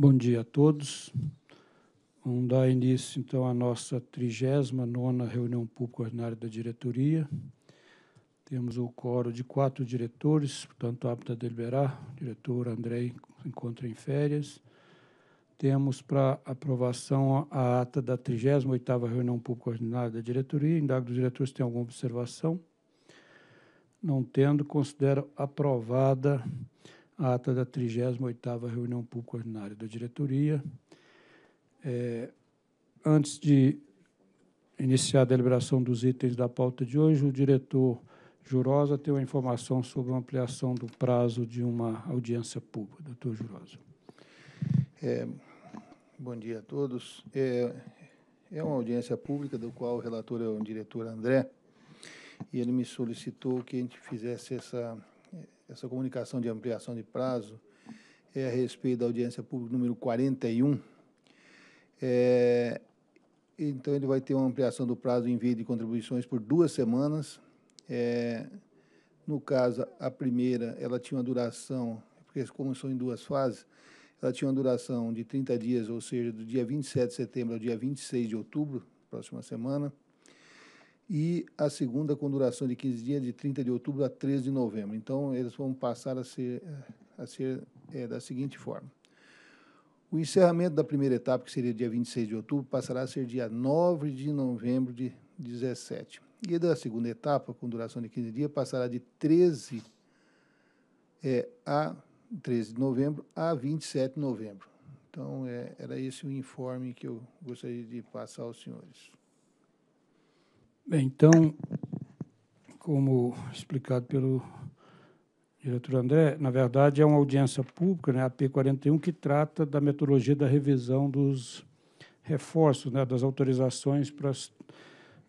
Bom dia a todos. Vamos dar início, então, à nossa 39ª reunião pública ordinária da diretoria. Temos o coro de quatro diretores, portanto, apta a deliberar. O diretor Andrei se encontra em férias. Temos para aprovação a ata da 38ª reunião pública ordinária da diretoria. Indago dos diretores se tem alguma observação. Não tendo, considero aprovada a ata da 38ª reunião pública ordinária da diretoria. É, antes de iniciar a deliberação dos itens da pauta de hoje, o diretor Jurosa tem uma informação sobre a ampliação do prazo de uma audiência pública. Doutor Jurosa. É, bom dia a todos. É, é uma audiência pública do qual o relator é o diretor André, e ele me solicitou que a gente fizesse essa essa comunicação de ampliação de prazo é a respeito da audiência pública número 41. É, então, ele vai ter uma ampliação do prazo em envio de contribuições por duas semanas. É, no caso, a primeira, ela tinha uma duração, porque como são em duas fases, ela tinha uma duração de 30 dias, ou seja, do dia 27 de setembro ao dia 26 de outubro, próxima semana e a segunda com duração de 15 dias, de 30 de outubro a 13 de novembro. Então, eles vão passar a ser, a ser é, da seguinte forma. O encerramento da primeira etapa, que seria dia 26 de outubro, passará a ser dia 9 de novembro de 17. E da segunda etapa, com duração de 15 dias, passará de 13 é, a 13 de novembro a 27 de novembro. Então, é, era esse o informe que eu gostaria de passar aos senhores. Bem, então, como explicado pelo diretor André, na verdade é uma audiência pública, né, a P41, que trata da metodologia da revisão dos reforços, né, das autorizações para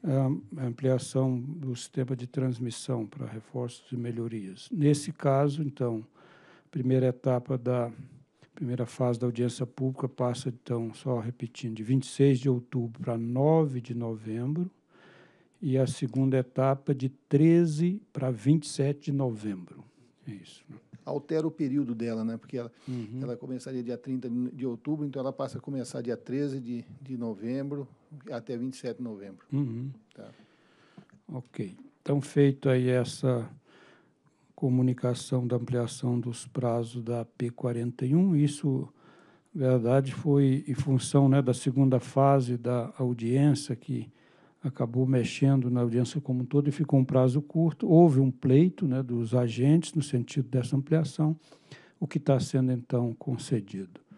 ah, a ampliação do sistema de transmissão para reforços e melhorias. Nesse caso, então, a primeira etapa da primeira fase da audiência pública passa, então, só repetindo, de 26 de outubro para 9 de novembro, e a segunda etapa de 13 para 27 de novembro. É isso. Altera o período dela, né? Porque ela, uhum. ela começaria dia 30 de outubro, então ela passa a começar dia 13 de, de novembro até 27 de novembro. Uhum. Tá. Ok. Então, feito aí essa comunicação da ampliação dos prazos da P41, isso, na verdade, foi em função né, da segunda fase da audiência que acabou mexendo na audiência como um todo e ficou um prazo curto. Houve um pleito né, dos agentes no sentido dessa ampliação, o que está sendo então concedido.